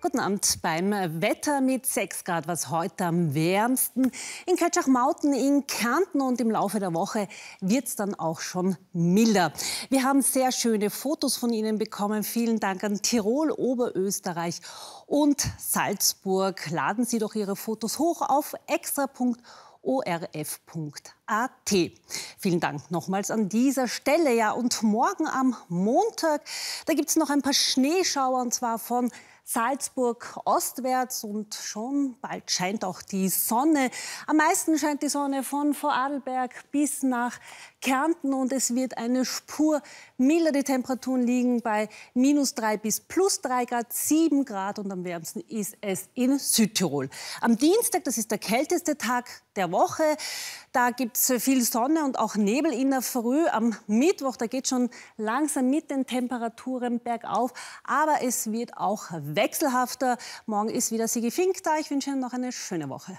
Guten Abend beim Wetter mit 6 Grad, was heute am wärmsten. In Kötschach-Mauten in Kärnten und im Laufe der Woche wird es dann auch schon milder. Wir haben sehr schöne Fotos von Ihnen bekommen. Vielen Dank an Tirol, Oberösterreich und Salzburg. Laden Sie doch Ihre Fotos hoch auf extra.org Vielen Dank nochmals an dieser Stelle. Ja, und morgen am Montag, da gibt es noch ein paar Schneeschauer und zwar von Salzburg ostwärts und schon bald scheint auch die Sonne. Am meisten scheint die Sonne von Vorarlberg bis nach Kärnten und es wird eine Spur milder. Die Temperaturen liegen bei minus drei bis plus drei Grad, sieben Grad und am wärmsten ist es in Südtirol. Am Dienstag, das ist der kälteste Tag der Woche, da gibt es äh, viel Sonne und auch Nebel in der Früh. Am Mittwoch, da geht es schon langsam mit den Temperaturen bergauf. Aber es wird auch wechselhafter. Morgen ist wieder Sigi Fink da. Ich wünsche Ihnen noch eine schöne Woche.